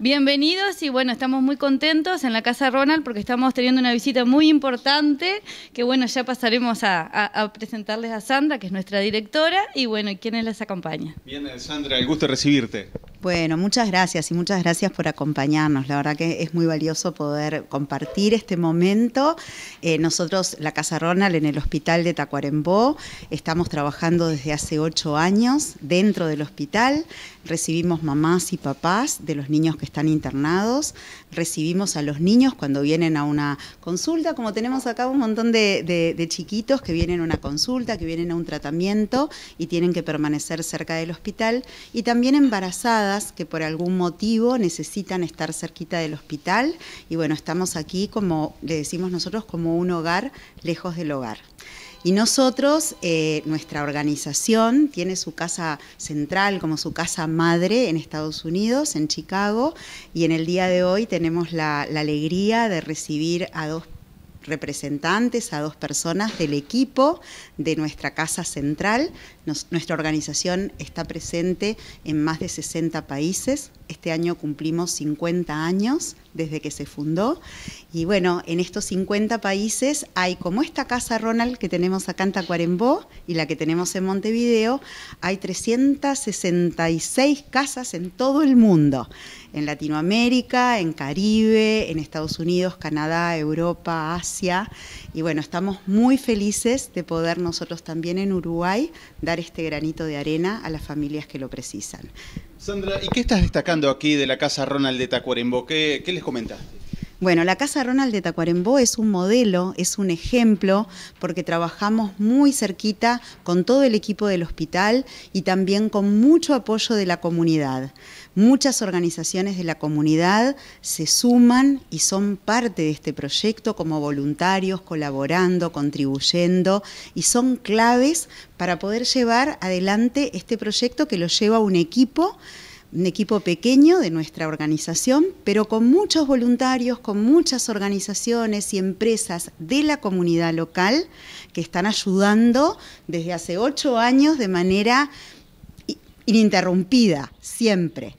Bienvenidos y bueno, estamos muy contentos en la Casa Ronald porque estamos teniendo una visita muy importante que bueno, ya pasaremos a, presentarles a Sandra, que es nuestra directora, y bueno, ¿quiénes las acompaña? Bien, Sandra, el gusto de recibirte. Bueno, muchas gracias y muchas gracias por acompañarnos. La verdad que es muy valioso poder compartir este momento. Eh, nosotros, la Casa Ronald, en el Hospital de Tacuarembó, estamos trabajando desde hace ocho años dentro del hospital. Recibimos mamás y papás de los niños que están internados. Recibimos a los niños cuando vienen a una consulta, como tenemos acá un montón de chiquitos que vienen a una consulta, que vienen a un tratamiento y tienen que permanecer cerca del hospital. Y también embarazadas que por algún motivo necesitan estar cerquita del hospital y bueno, estamos aquí como le decimos nosotros como un hogar lejos del hogar. Y nosotros, eh, nuestra organización tiene su casa central como su casa madre en Estados Unidos, en Chicago, y en el día de hoy tenemos la, la alegría de recibir a dos representantes, a dos personas del equipo de nuestra casa central. nuestra organización está presente en más de 60 países. Este año cumplimos 50 años desde que se fundó. Y bueno, en estos 50 países hay como esta casa Ronald que tenemos acá en Tacuarembó y la que tenemos en Montevideo, hay 366 casas en todo el mundo, en Latinoamérica, en Caribe, en Estados Unidos, Canadá, Europa, Asia. Y bueno, estamos muy felices de poder nosotros también en Uruguay dar este granito de arena a las familias que lo precisan. Sandra, ¿y qué estás destacando aquí de la Casa Ronald de Tacuarembó? ¿Qué, les comentaste? Bueno, la Casa Ronald de Tacuarembó es un modelo, es un ejemplo, porque trabajamos muy cerquita con todo el equipo del hospital y también con mucho apoyo de la comunidad. Muchas organizaciones de la comunidad se suman y son parte de este proyecto como voluntarios, colaborando, contribuyendo y son claves para poder llevar adelante este proyecto que lo lleva un equipo un equipo pequeño de nuestra organización, pero con muchos voluntarios, con muchas organizaciones y empresas de la comunidad local que están ayudando desde hace ocho años de manera ininterrumpida, siempre.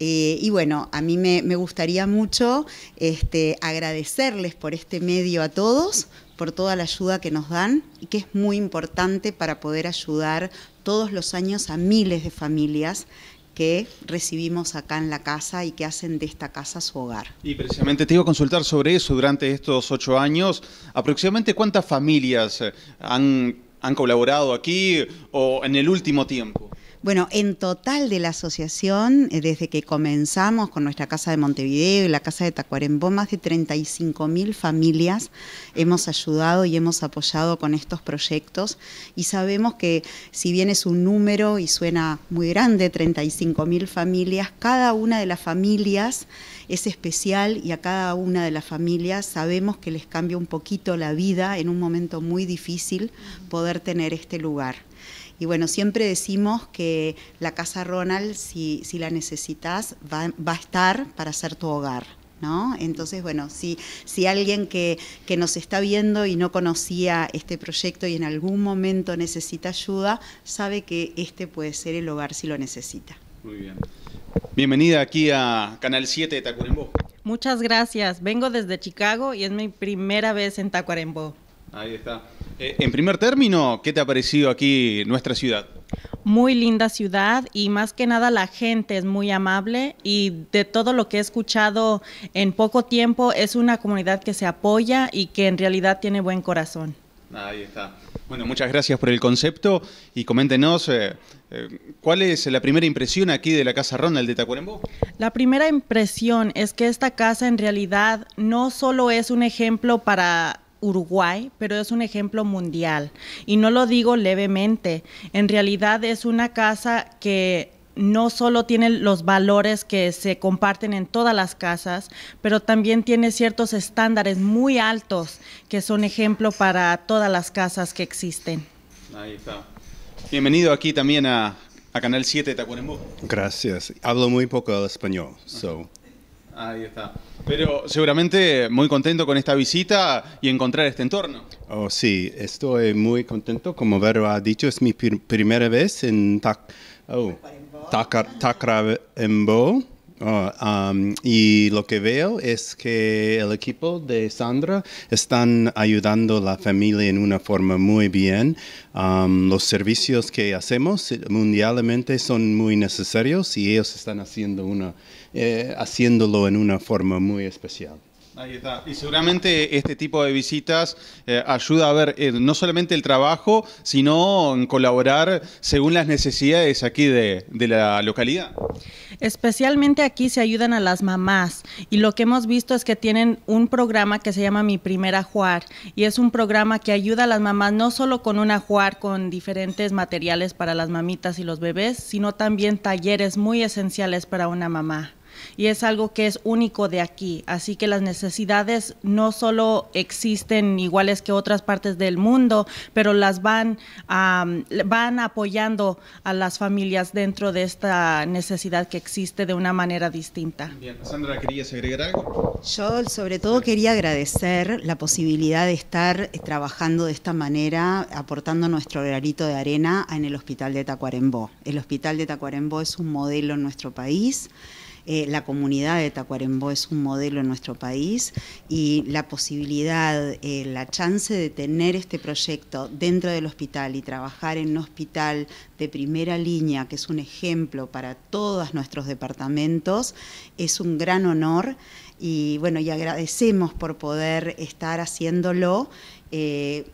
Eh, y bueno, a mí me, gustaría mucho este, agradecerles por este medio a todos, por toda la ayuda que nos dan y que es muy importante para poder ayudar todos los años a miles de familias que recibimos acá en la casa y que hacen de esta casa su hogar. Y precisamente te iba a consultar sobre eso durante estos ocho años. ¿Aproximadamente cuántas familias eh, han, han colaborado aquí o en el último tiempo? Bueno, en total de la asociación, eh, desde que comenzamos con nuestra Casa de Montevideo y la Casa de Tacuarembó, más de 35 mil familias hemos ayudado y hemos apoyado con estos proyectos y sabemos que si bien es un número y suena muy grande, 35 mil familias, cada una de las familias es especial y a cada una de las familias sabemos que les cambia un poquito la vida en un momento muy difícil poder tener este lugar. Y bueno, siempre decimos que la Casa Ronald, si, si la necesitas, va, a estar para ser tu hogar. ¿No? Entonces, bueno, si, si alguien que, que, nos está viendo y no conocía este proyecto y en algún momento necesita ayuda, sabe que este puede ser el hogar si lo necesita. Muy bien. Bienvenida aquí a Canal 7 de Tacuarembó. Muchas gracias. Vengo desde Chicago y es mi primera vez en Tacuarembó. Ahí está. Eh, en primer término, ¿qué te ha parecido aquí nuestra ciudad? Muy linda ciudad y más que nada la gente es muy amable y de todo lo que he escuchado en poco tiempo es una comunidad que se apoya y que en realidad tiene buen corazón. Ahí está. Bueno, muchas gracias por el concepto y coméntenos eh, eh, cuál es la primera impresión aquí de la Casa Ronald de Tacuarembó. La primera impresión es que esta casa en realidad no solo es un ejemplo para Uruguay, pero es un ejemplo mundial. Y no lo digo levemente. En realidad es una casa que no solo tiene los valores que se comparten en todas las casas, pero también tiene ciertos estándares muy altos que son ejemplo para todas las casas que existen. Bienvenido aquí también a, Canal 7 de Tacuarembó. Gracias. Hablo muy poco español, so. Ahí está. Pero seguramente muy contento con esta visita y encontrar este entorno. Oh, sí, estoy muy contento. Como Vero ha dicho, es mi primera vez en oh, Tak Ah, um, y lo que veo es que el equipo de Sandra están ayudando a la familia en una forma muy bien. Um, los servicios que hacemos mundialmente son muy necesarios y ellos están haciendo una, eh, haciéndolo en una forma muy especial. Ahí está. Y seguramente este tipo de visitas eh, ayuda a ver eh, no solamente el trabajo, sino en colaborar según las necesidades aquí de, de la localidad. Especialmente aquí se ayudan a las mamás y lo que hemos visto es que tienen un programa que se llama Mi Primera Juar y es un programa que ayuda a las mamás no solo con una juar con diferentes materiales para las mamitas y los bebés, sino también talleres muy esenciales para una mamá y es algo que es único de aquí. Así que las necesidades no solo existen iguales que otras partes del mundo, pero las van, van apoyando a las familias dentro de esta necesidad que existe de una manera distinta. Bien, Sandra, ¿querías agregar algo? Yo sobre todo quería agradecer la posibilidad de estar eh, trabajando de esta manera, aportando nuestro granito de arena en el Hospital de Tacuarembó. El Hospital de Tacuarembó es un modelo en nuestro país. Eh, la comunidad de Tacuarembó es un modelo en nuestro país y la posibilidad, eh, la chance de tener este proyecto dentro del hospital y trabajar en un hospital de primera línea, que es un ejemplo para todos nuestros departamentos, es un gran honor y bueno, y agradecemos por poder estar haciéndolo. Eh,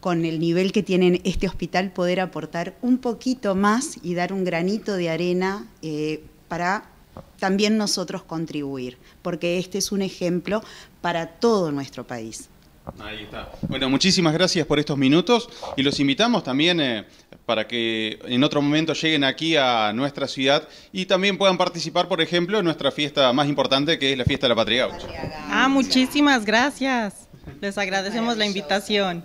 con el nivel que tiene este hospital, poder aportar un poquito más y dar un granito de arena para también nosotros contribuir, porque este es un ejemplo para todo nuestro país. Ahí está. Bueno, muchísimas gracias por estos minutos y los invitamos también eh, para que en otro momento lleguen aquí a nuestra ciudad y también puedan participar, por ejemplo, en nuestra fiesta más importante que es la fiesta de la Patria Ah, muchísimas gracias. Les agradecemos la invitación.